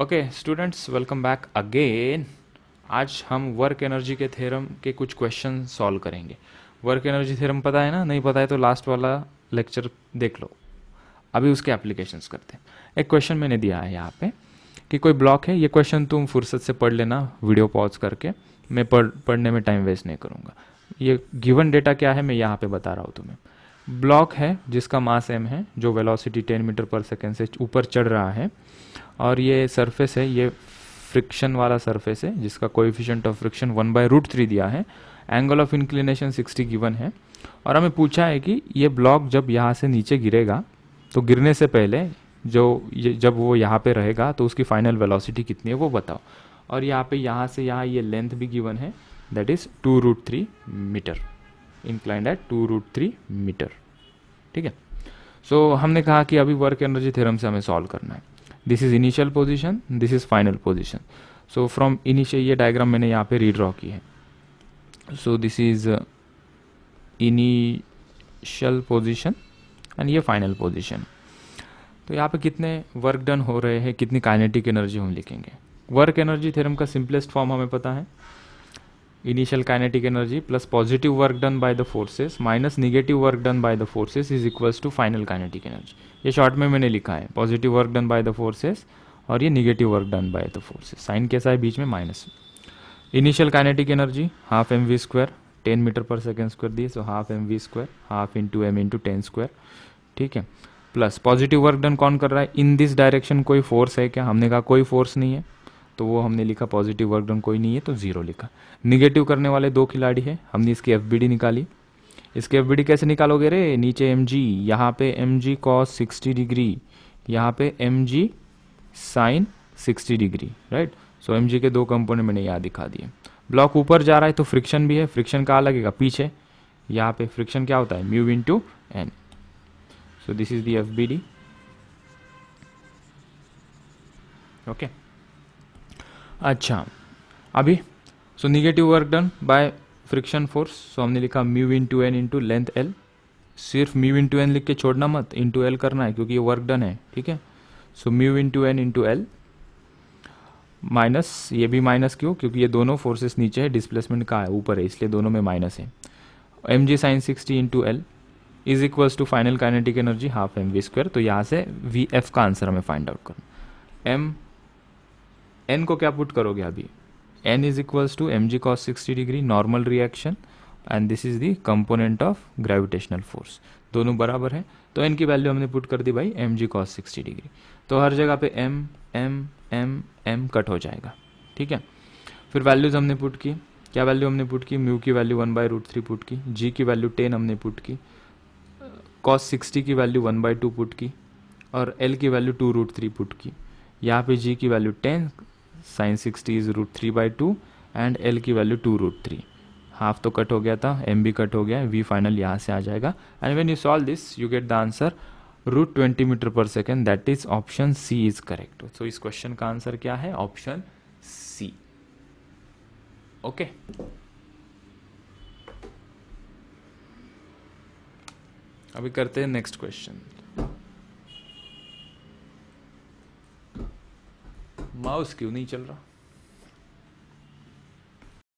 okay students welcome back again आज हम work energy के थ्योरम के कुछ क्वेश्चन सॉल्व करेंगे वर्क एनर्जी थ्योरम पता है ना नहीं पता है तो लास्ट वाला लेक्चर देख लो अभी उसके एप्लीकेशंस करते हैं एक क्वेश्चन मैंने दिया है यहाँ पे कि कोई ब्लॉक है ये क्वेश्चन तुम फुर्सत से पढ़ लेना वीडियो पॉज करके मैं पढ़ पढ़ने में टाइम वेस्ट नहीं करूँगा ये गिवन डेटा क्या है मैं यहाँ पर बता रहा हूँ तुम्हें ब्लॉक है जिसका मास एम है जो velocity ten metre per second से ऊपर चढ़ रहा है और ये सरफेस है ये फ्रिक्शन वाला सरफेस है जिसका coefficient of friction one by root three दिया है angle of inclination sixty given है और हमें पूछा है कि ये ब्लॉक जब यहाँ से नीचे गिरेगा तो गिरने से पहले जो ये जब वो यहाँ पे रहेगा तो उसकी फाइनल वेलोसिटी कितनी है वो बताओ और यहाँ पे यहाँ से यहाँ ये लेंथ भी गिवन है that is two root three metre inclined at two root three metre ठीक है सो so, हमने कहा कि अभी वर्क एनर्जी थ्योरम से हमें सॉल्व करना है this is initial position this is final position so from initial ये डायग्राम मैंने यहाँ पे रीड्रॉ की है so this is initial position and ये फाइनल पोजिशन तो यहाँ पे कितने वर्क डन हो रहे हैं कितनी काइनेटिक एनर्जी हम लिखेंगे वर्क एनर्जी थेरम का सिंपलेस्ट फॉर्म हमें पता है initial kinetic energy plus positive work done by the forces minus negative work done by the forces is equals to final kinetic energy ये शॉर्ट में मैंने लिखा है positive work done by the forces और ये negative work done by the forces sign कैसा है बीच में minus initial kinetic energy half M V square ten metre per second square दिए so half M V square half into M into ten square ठीक है plus positive work done कौन कर रहा है इन दिस डायरेक्शन कोई force है क्या हमने कहा कोई फोर्स नहीं है तो वो हमने लिखा पॉजिटिव वर्क डन कोई नहीं है तो ज़ीरो लिखा निगेटिव करने वाले दो खिलाड़ी है हमने इसकी एफ निकाली इसकी एफ कैसे निकालोगे रे नीचे एम जी यहाँ पे M G cos sixty degree यहाँ पे M G sine sixty degree right so M G के दो कंपोनेंट मैंने यहाँ दिखा दिए ब्लॉक ऊपर जा रहा है तो फ्रिक्शन भी है फ्रिक्शन कहाँ लगेगा पीछे यहाँ पे फ्रिक्शन क्या होता है mu into N so this is the F B D okay अच्छा अभी so negative work done by friction force so हमने लिखा mu into N into length L सिर्फ म्यू इन टू एन लिख के छोड़ना मत into L करना है क्योंकि ये वर्क डन है ठीक है so mu into N into L minus ये भी माइनस क्यों क्योंकि ये दोनों फोर्सेस नीचे है डिस्प्लेसमेंट का है ऊपर है इसलिए दोनों में माइनस है M G sine sixty into L is equals to final kinetic energy half M V square तो यहाँ से वी एफ का आंसर हमें फाइंड आउट करना एम एन को क्या पुट करोगे अभी N is equals to M G cos sixty degree normal reaction and this is the component of gravitational force दोनों बराबर है तो एन की वैल्यू हमने पुट कर दी भाई M G cos sixty degree तो हर जगह पे M M M M cut हो जाएगा ठीक है फिर वैल्यूज़ हमने पुट की क्या वैल्यू हमने पुट की म्यू की value one by root three put की जी की वैल्यू टेन हमने पुट की कॉस सिक्सटी की value one by two put की और एल की value two root three put की यहाँ पे जी की value ten sine sixty is root three by two and L की value two root three half तो कट हो गया था एम भी कट हो गया वी फाइनल यहाँ से आ जाएगा and when you solve this you get the answer root twenty metre per second that is option C is correct so इस क्वेश्चन का आंसर क्या है ऑप्शन सी ओके अभी करते हैं नेक्स्ट क्वेश्चन माउस क्यों नहीं चल रहा